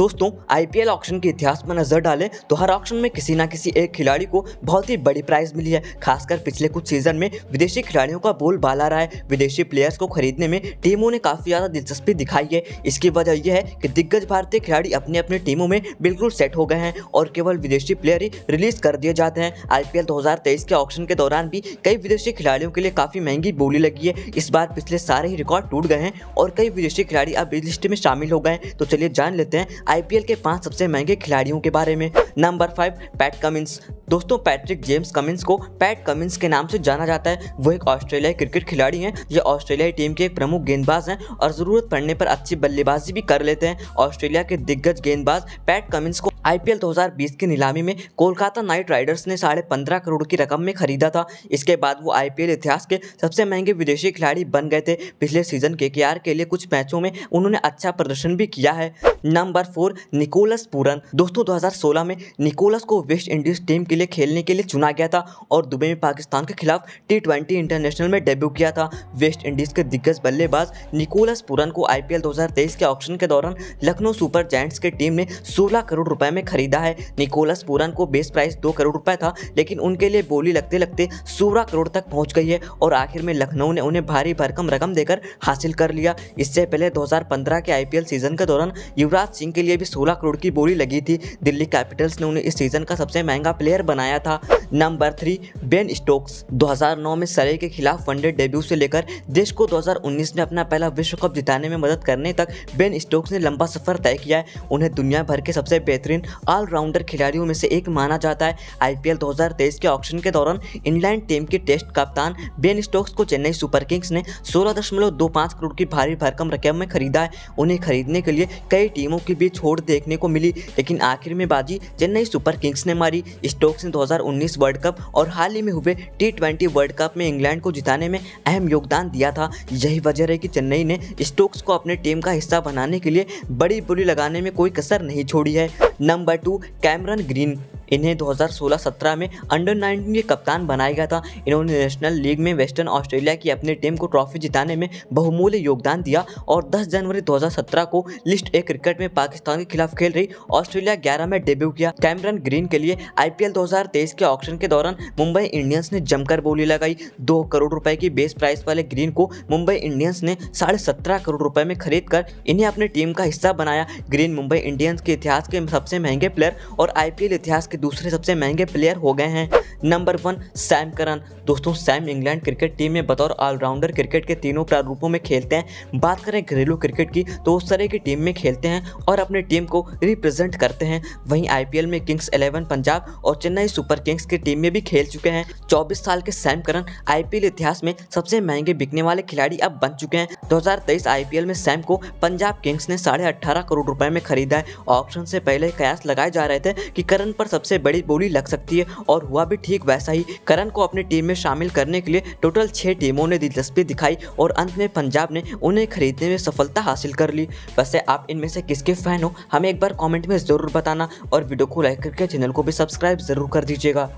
दोस्तों IPL option के इतिहास में नजर डालें तो हर ऑप्शन में किसी ना किसी एक खिलाड़ी को बहुत ही बड़ी प्राइज मिली है खासकर पिछले कुछ सीजन में विदेशी खिलाड़ियों का बोल बाला रहा है विदेशी प्लेयर्स को खरीदने में टीमों ने काफ़ी ज़्यादा दिलचस्पी दिखाई है इसकी वजह यह है कि दिग्गज भारतीय खिलाड़ी अपने अपने टीमों में बिल्कुल सेट हो गए हैं और केवल विदेशी प्लेयर ही रिलीज कर दिए जाते हैं आईपीएल 2023 के ऑप्शन के दौरान भी कई विदेशी खिलाड़ियों के लिए काफ़ी महंगी बोली लगी है इस बार पिछले सारे ही रिकॉर्ड टूट गए हैं और कई विदेशी खिलाड़ी अब इस लिस्ट में शामिल हो गए हैं तो चलिए जान लेते हैं आईपीएल के पांच सबसे महंगे खिलाड़ियों के बारे में नंबर फाइव पैट कमिंस दोस्तों पैट्रिक जेम्स कमिंस को पैट कमिंस के नाम से जाना जाता है वो एक ऑस्ट्रेलियाई क्रिकेट खिलाड़ी हैं ये ऑस्ट्रेलियाई टीम के एक प्रमुख गेंदबाज हैं और ज़रूरत पड़ने पर अच्छी बल्लेबाजी भी कर लेते हैं ऑस्ट्रेलिया के दिग्गज गेंदबाज पैट कमिंस को आईपीएल 2020 की नीलामी में कोलकाता नाइट राइडर्स ने साढ़े पंद्रह करोड़ की रकम में खरीदा था इसके बाद वो आईपीएल इतिहास के सबसे महंगे विदेशी खिलाड़ी बन गए थे पिछले सीजन के के के लिए कुछ मैचों में उन्होंने अच्छा प्रदर्शन भी किया है नंबर फोर निकोलस पूरन दोस्तों 2016 में निकोलस को वेस्ट इंडीज टीम के लिए खेलने के लिए चुना गया था और दुबई में पाकिस्तान के खिलाफ टी इंटरनेशनल में डेब्यू किया था वेस्ट इंडीज के दिग्गज बल्लेबाज निकोलस पूरन को आई पी के ऑप्शन के दौरान लखनऊ सुपर जैंट्स की टीम ने सोलह करोड़ रुपए रुपए में खरीदा है निकोलस पूरन को बेस प्राइस दो करोड़ रुपए था लेकिन उनके लिए बोली लगते लगते सोलह करोड़ तक पहुंच गई है और आखिर में लखनऊ ने उन्हें भारी भरकम रकम देकर हासिल कर लिया इससे पहले दो के आई सीजन के दौरान युवराज सिंह के लिए भी सोलह करोड़ की बोली लगी थी दिल्ली कैपिटल्स ने उन्हें इस सीजन का सबसे महंगा प्लेयर बनाया था नंबर थ्री बेन स्टोक्स 2009 में सरे के खिलाफ वनडे डेब्यू से लेकर देश को 2019 में अपना पहला विश्व कप जिताने में मदद करने तक बेन स्टोक्स ने लंबा सफर तय किया है उन्हें दुनिया भर के सबसे बेहतरीन बेहतरीन ऑलराउंडर खिलाड़ियों में से एक माना जाता है आईपीएल 2023 के ऑक्शन के दौरान इंग्लैंड टीम के टेस्ट कप्तान बेन स्टोक्स को चेन्नई सुपर किंग्स ने सोलह करोड़ की भारी भरकम रकम में खरीदा है उन्हें खरीदने के लिए कई टीमों के बीच छोड़ देखने को मिली लेकिन आखिर में बाजी चेन्नई सुपर किंग्स ने मारी स्टोक्स ने दो वर्ल्ड कप और हाल ही में हुए टी वर्ल्ड कप में इंग्लैंड को जिताने में अहम योगदान दिया था यही वजह रही कि चेन्नई ने स्टोक्स को अपने टीम का हिस्सा बनाने के लिए बड़ी बोली लगाने में कोई कसर नहीं छोड़ी है नंबर टू कैमरन ग्रीन इन्हें 2016-17 में अंडर 19 के कप्तान बनाया गया था इन्होंने नेशनल लीग में वेस्टर्न ऑस्ट्रेलिया की अपनी टीम को ट्रॉफी जिताने में बहुमूल्य योगदान दिया और 10 जनवरी 2017 को लिस्ट ए क्रिकेट में पाकिस्तान के खिलाफ खेल रही ऑस्ट्रेलिया ग्यारह में डेब्यू किया कैमरन ग्रीन के लिए आईपीएल 2023 के ऑप्शन के दौरान मुंबई इंडियंस ने जमकर बोली लगाई दो करोड़ रुपए की बेस प्राइस वाले ग्रीन को मुंबई इंडियंस ने साढ़े सत्रह करोड़ रुपए में खरीद कर इन्हें अपनी टीम का हिस्सा बनाया ग्रीन मुंबई इंडियंस के इतिहास के सबसे महंगे प्लेयर और आईपीएल इतिहास के दूसरे सबसे महंगे प्लेयर हो गए हैं नंबर वन सैम करन दोस्तों सैम इंग्लैंड क्रिकेट टीम में बतौर ऑलराउंडर क्रिकेट के तीनों प्रारूपों में खेलते हैं बात करें घरेलू क्रिकेट की तो उस तरह की टीम में खेलते हैं और अपनी टीम को रिप्रेजेंट करते हैं वहीं आईपीएल में किंग्स इलेवन पंजाब और चेन्नई सुपर किंग्स की टीम में भी खेल चुके हैं चौबीस साल के सैम करन आई इतिहास में सबसे महंगे बिकने वाले खिलाड़ी अब बन चुके हैं दो हजार में सैम को पंजाब किंग्स ने साढ़े करोड़ रुपए में खरीदा है ऑप्शन से पहले कयास लगाए जा रहे थे कि करण पर सबसे सबसे बड़ी बोली लग सकती है और हुआ भी ठीक वैसा ही करण को अपनी टीम में शामिल करने के लिए टोटल छः टीमों ने दिलचस्पी दिखाई और अंत में पंजाब ने उन्हें खरीदने में सफलता हासिल कर ली वैसे आप इनमें से किसके फैन हो हमें एक बार कॉमेंट में ज़रूर बताना और वीडियो को लाइक करके चैनल को भी सब्सक्राइब ज़रूर कर दीजिएगा